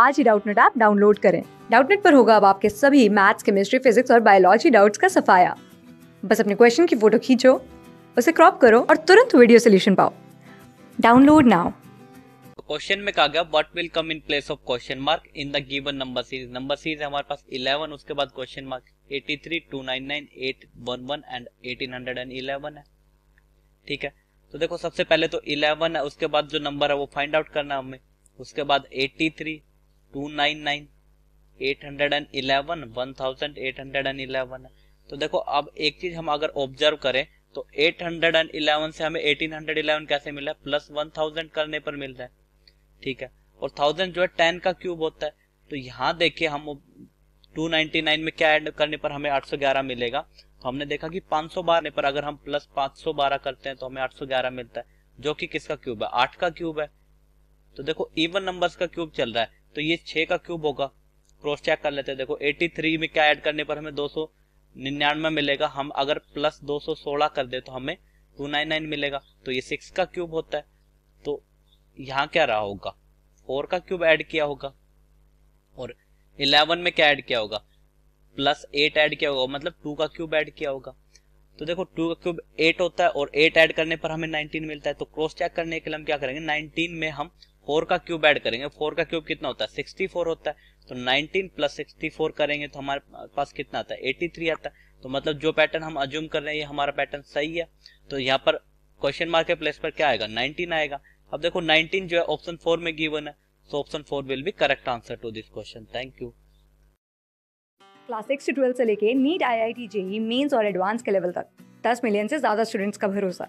आज ही Doubtnut app download करें डाउटनेट पर होगा अब आपके सभी मैथ्स केमिस्ट्री फिजिक्स और बायोलॉजी डाउट्स का सफाया बस अपने क्वेश्चन की फोटो खींचो उसे क्रॉप करो और तुरंत वीडियो सोल्यूशन पाओ डाउनलोड नाउ क्वेश्चन में कहा गया what will come in place of question mark in the given number series number series हमारे पास 11 उसके बाद क्वेश्चन मार्क 83 एंड 1811 है ठीक है तो देखो सबसे पहले तो 11 है उसके बाद जो नंबर है वो फाइंड आउट करना हमें उसके बाद 83 two nine nine eight hundred and eleven one thousand eight hundred and eleven तो देखो अब एक चीज हम अगर ऑब्जर्व करें तो एट हंड्रेड एंड इलेवन से हमें एटीन हंड्रेड इलेवन कैसे मिला है प्लस वन थाउजेंड करने पर मिल रहा है ठीक है और थाउजेंड जो है टेन का क्यूब होता है तो यहाँ देखिए हम 299 में क्या ऐड करने पर हमें 811 मिलेगा तो हमने देखा कि 500 बारह पर अगर हम प्लस 512 करते हैं तो हमें 811 मिलता है जो कि किसका क्यूब है आठ का क्यूब है तो देखो इवन नंबर्स का क्यूब चल रहा है तो ये छः का क्यूब होगा क्रॉस चेक कर लेते हैं देखो 83 में क्या ऐड करने पर हमें दो निन्यानवे मिलेगा हम अगर प्लस दो सोलह कर दे तो हमें टू नाइन नाइन मिलेगा तो ये सिक्स का क्यूब होता है तो यहाँ क्या रहा होगा फोर का क्यूब ऐड किया होगा और इलेवन में क्या ऐड किया होगा प्लस एट ऐड किया होगा मतलब टू का क्यूब ऐड किया होगा तो देखो टू का क्यूब एट होता है और एट ऐड करने पर हमें नाइनटीन मिलता है तो क्रॉस चेक करने के लिए हम क्या करेंगे नाइनटीन में हम फोर का क्यूब ऐड करेंगे फोर का क्यूब कितना होता है सिक्सटी फोर होता है तो नाइनटीन प्लस सिक्सटी फोर करेंगे तो हमारे पास कितना आता है एटी थ्री आता है तो मतलब जो पैटर्न हम अज्यूम कर रहे हैं ये हमारा पैटर्न सही है तो यहाँ पर क्वेश्चन मार्क के प्लेस पर क्या आएगा नाइनटीन आएगा अब देखो नाइनटीन जो है ऑप्शन फोर में गिवन है so option four will be correct answer to this question thank you class six से ट्वेल्व से लेके NEET I I T JEE mains और एडवांस के लेवल तक दस मिलियन से ज्यादा स्टूडेंट्स का भरोसा